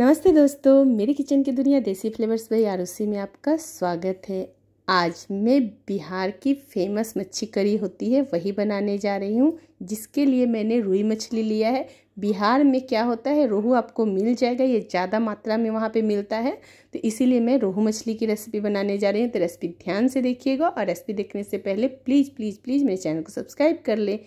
नमस्ते दोस्तों मेरी किचन की दुनिया देसी फ्लेवर्स भाई आरुषि में आपका स्वागत है आज मैं बिहार की फेमस मच्छी करी होती है वही बनाने जा रही हूँ जिसके लिए मैंने रुई मछली लिया है बिहार में क्या होता है रोहू आपको मिल जाएगा ये ज़्यादा मात्रा में वहाँ पे मिलता है तो इसीलिए मैं रोहू मछली की रेसिपी बनाने जा रही हूँ तो रेसिपी ध्यान से देखिएगा और रेसिपी देखने से पहले प्लीज़ प्लीज़ प्लीज़ मेरे चैनल को सब्सक्राइब कर लें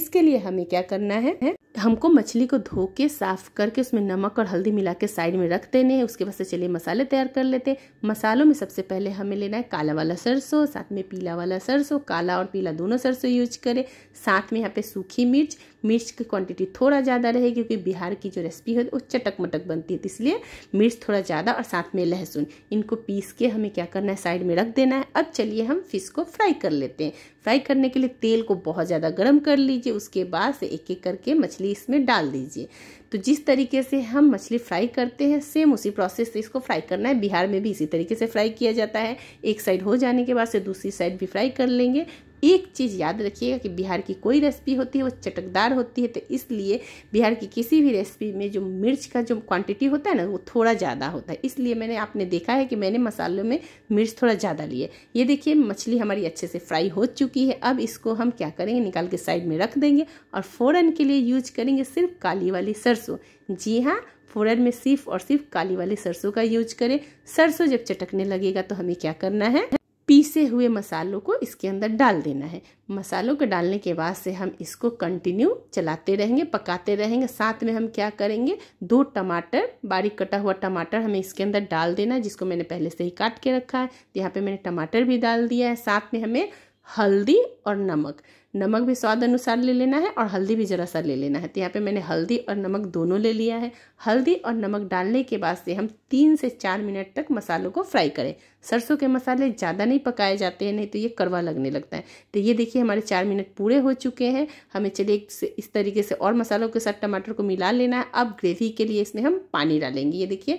इसके लिए हमें क्या करना है हमको मछली को धो के साफ़ करके उसमें नमक और हल्दी मिला के साइड में रख देने हैं उसके बाद से चलिए मसाले तैयार कर लेते हैं मसालों में सबसे पहले हमें लेना है काला वाला सरसों साथ में पीला वाला सरसों काला और पीला दोनों सरसों यूज करें साथ में यहाँ पे सूखी मिर्च मिर्च की क्वांटिटी थोड़ा ज़्यादा रहे क्योंकि बिहार की जो रेसिपी है वो चटक मटक बनती है तो इसलिए मिर्च थोड़ा ज़्यादा और साथ में लहसुन इनको पीस के हमें क्या करना है साइड में रख देना है अब चलिए हम फिश को फ्राई कर लेते हैं फ्राई करने के लिए तेल को बहुत ज़्यादा गर्म कर लीजिए उसके बाद से एक एक करके मछली मछली इसमें डाल दीजिए तो जिस तरीके से हम मछली फ्राई करते हैं सेम उसी प्रोसेस से इसको फ्राई करना है बिहार में भी इसी तरीके से फ्राई किया जाता है एक साइड हो जाने के बाद से दूसरी साइड भी फ्राई कर लेंगे एक चीज़ याद रखिएगा कि बिहार की कोई रेसिपी होती है वो चटकदार होती है तो इसलिए बिहार की किसी भी रेसिपी में जो मिर्च का जो क्वांटिटी होता है ना वो थोड़ा ज़्यादा होता है इसलिए मैंने आपने देखा है कि मैंने मसालों में मिर्च थोड़ा ज़्यादा लिए ये देखिए मछली हमारी अच्छे से फ्राई हो चुकी है अब इसको हम क्या करेंगे निकाल के साइड में रख देंगे और फ़ौरन के लिए यूज करेंगे सिर्फ काली वाली सरसों जी हाँ फ़ौरन में सिर्फ और सिर्फ काली वाली सरसों का यूज करें सरसों जब चटकने लगेगा तो हमें क्या करना है पिसे हुए मसालों को इसके अंदर डाल देना है मसालों को डालने के बाद से हम इसको कंटिन्यू चलाते रहेंगे पकाते रहेंगे साथ में हम क्या करेंगे दो टमाटर बारीक कटा हुआ टमाटर हमें इसके अंदर डाल देना है जिसको मैंने पहले से ही काट के रखा है यहाँ पे मैंने टमाटर भी डाल दिया है साथ में हमें हल्दी और नमक नमक भी स्वाद अनुसार ले लेना है और हल्दी भी ज़रा सा ले लेना है तो यहाँ पे मैंने हल्दी और नमक दोनों ले लिया है हल्दी और नमक डालने के बाद से हम तीन से चार मिनट तक मसालों को फ्राई करें सरसों के मसाले ज़्यादा नहीं पकाए जाते हैं नहीं तो ये कड़वा लगने लगता है तो ये देखिए हमारे चार मिनट पूरे हो चुके हैं हमें चलिए इस तरीके से और मसालों के साथ टमाटर को मिला लेना है अब ग्रेवी के लिए इसमें हम पानी डालेंगे ये देखिए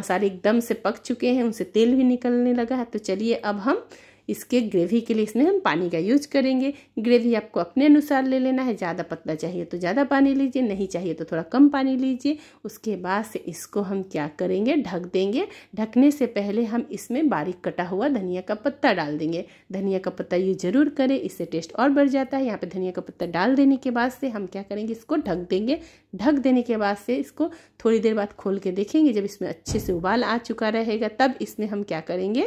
मसाले एकदम से पक चुके हैं उनसे तेल भी निकलने लगा है तो चलिए अब हम इसके ग्रेवी के लिए इसमें हम पानी का यूज करेंगे ग्रेवी आपको अपने अनुसार ले लेना है ज़्यादा पतला चाहिए तो ज़्यादा पानी लीजिए नहीं चाहिए तो थोड़ा कम पानी लीजिए उसके बाद से इसको हम क्या करेंगे ढक देंगे ढकने से पहले हम इसमें बारीक कटा हुआ धनिया का पत्ता डाल देंगे धनिया का पत्ता यूज ज़रूर करें इससे टेस्ट और बढ़ जाता है यहाँ पर धनिया का पत्ता डाल देने के बाद से हम क्या करेंगे इसको ढक देंगे ढक देने के बाद से इसको थोड़ी देर बाद खोल के देखेंगे जब इसमें अच्छे से उबाल आ चुका रहेगा तब इसमें हम क्या करेंगे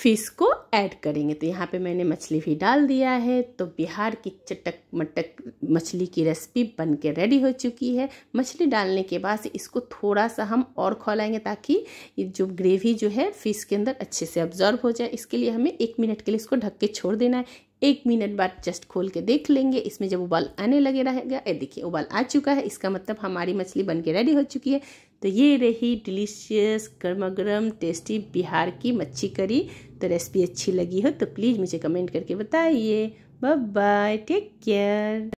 फिश को ऐड करेंगे तो यहाँ पे मैंने मछली भी डाल दिया है तो बिहार की चटक मटक मछली की रेसिपी बन के रेडी हो चुकी है मछली डालने के बाद इसको थोड़ा सा हम और खोलाएंगे ताकि जो ग्रेवी जो है फिश के अंदर अच्छे से ऑब्जॉर्व हो जाए इसके लिए हमें एक मिनट के लिए इसको ढक के छोड़ देना है एक मिनट बाद जस्ट खोल के देख लेंगे इसमें जब उबाल आने लगे रहेगा ये देखिए उबाल आ चुका है इसका मतलब हमारी मछली बन के रेडी हो चुकी है तो ये रही डिलीशियस गर्मा गर्म टेस्टी बिहार की मच्छी करी तो रेसिपी अच्छी लगी हो तो प्लीज़ मुझे कमेंट करके बताइए बाय बाय टेक केयर